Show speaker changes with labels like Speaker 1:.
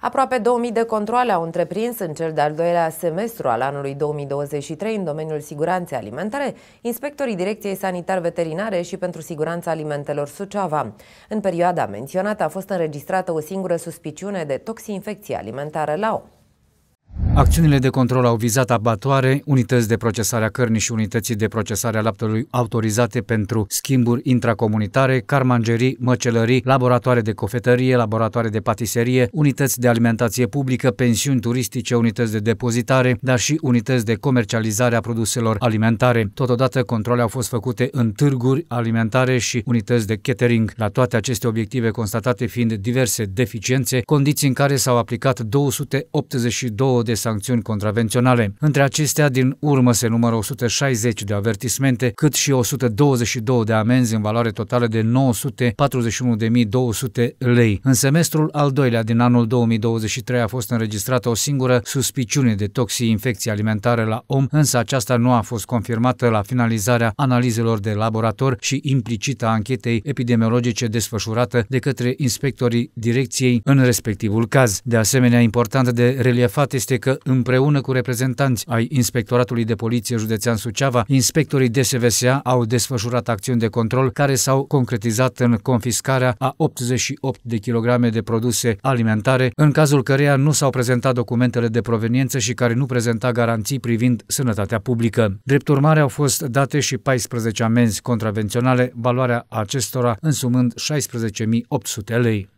Speaker 1: Aproape 2000 de controle au întreprins în cel de-al doilea semestru al anului 2023 în domeniul siguranței alimentare, inspectorii Direcției Sanitar-Veterinare și pentru Siguranța Alimentelor Suceava. În perioada menționată a fost înregistrată o singură suspiciune de toxinfecție alimentară la om.
Speaker 2: Acțiunile de control au vizat abatoare, unități de procesare a cărnii și unității de procesare a laptelui autorizate pentru schimburi intracomunitare, carmangerii, măcelării, laboratoare de cofetărie, laboratoare de patiserie, unități de alimentație publică, pensiuni turistice, unități de depozitare, dar și unități de comercializare a produselor alimentare. Totodată, controle au fost făcute în târguri alimentare și unități de catering, la toate aceste obiective constatate fiind diverse deficiențe, condiții în care s-au aplicat 282 de sancțiuni contravenționale. Între acestea, din urmă se numără 160 de avertismente, cât și 122 de amenzi în valoare totală de 941.200 lei. În semestrul al doilea din anul 2023 a fost înregistrată o singură suspiciune de toxii infecție alimentară la om, însă aceasta nu a fost confirmată la finalizarea analizelor de laborator și implicită a anchetei epidemiologice desfășurată de către inspectorii direcției în respectivul caz. De asemenea, important de reliefat este că împreună cu reprezentanți ai Inspectoratului de Poliție Județean Suceava, inspectorii DSVSA au desfășurat acțiuni de control care s-au concretizat în confiscarea a 88 de kilograme de produse alimentare, în cazul căreia nu s-au prezentat documentele de proveniență și care nu prezenta garanții privind sănătatea publică. Drept urmare au fost date și 14 amenzi contravenționale, valoarea acestora însumând 16.800 lei.